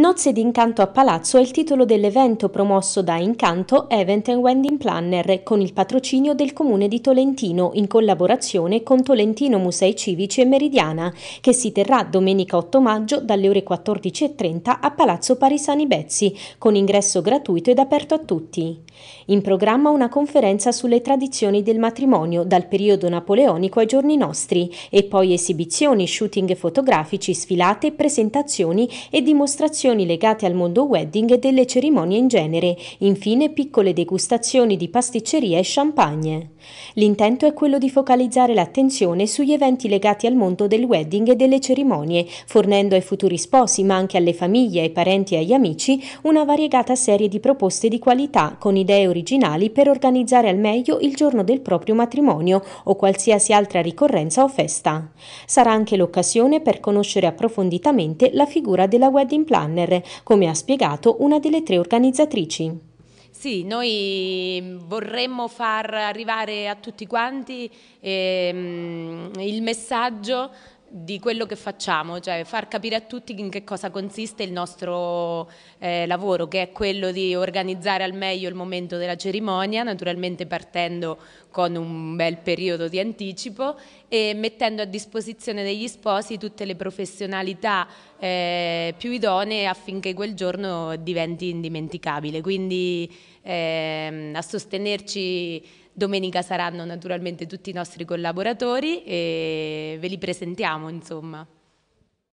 Nozze d'incanto a Palazzo è il titolo dell'evento promosso da Incanto Event and Wedding Planner con il patrocinio del Comune di Tolentino in collaborazione con Tolentino Musei Civici e Meridiana che si terrà domenica 8 maggio dalle ore 14.30 a Palazzo Parisani Bezzi con ingresso gratuito ed aperto a tutti. In programma una conferenza sulle tradizioni del matrimonio dal periodo napoleonico ai giorni nostri e poi esibizioni, shooting fotografici, sfilate, presentazioni e dimostrazioni informazioni legate al mondo wedding e delle cerimonie in genere, infine piccole degustazioni di pasticceria e champagne. L'intento è quello di focalizzare l'attenzione sugli eventi legati al mondo del wedding e delle cerimonie, fornendo ai futuri sposi, ma anche alle famiglie, ai parenti e agli amici, una variegata serie di proposte di qualità, con idee originali per organizzare al meglio il giorno del proprio matrimonio o qualsiasi altra ricorrenza o festa. Sarà anche l'occasione per conoscere approfonditamente la figura della wedding planner partner, come ha spiegato una delle tre organizzatrici. Sì, noi mm, vorremmo far arrivare a tutti quanti ehm, il messaggio di quello che facciamo, cioè far capire a tutti in che cosa consiste il nostro eh, lavoro, che è quello di organizzare al meglio il momento della cerimonia, naturalmente partendo con un bel periodo di anticipo e mettendo a disposizione degli sposi tutte le professionalità eh, più idonee affinché quel giorno diventi indimenticabile. Quindi ehm, a sostenerci Domenica saranno naturalmente tutti i nostri collaboratori e ve li presentiamo, insomma.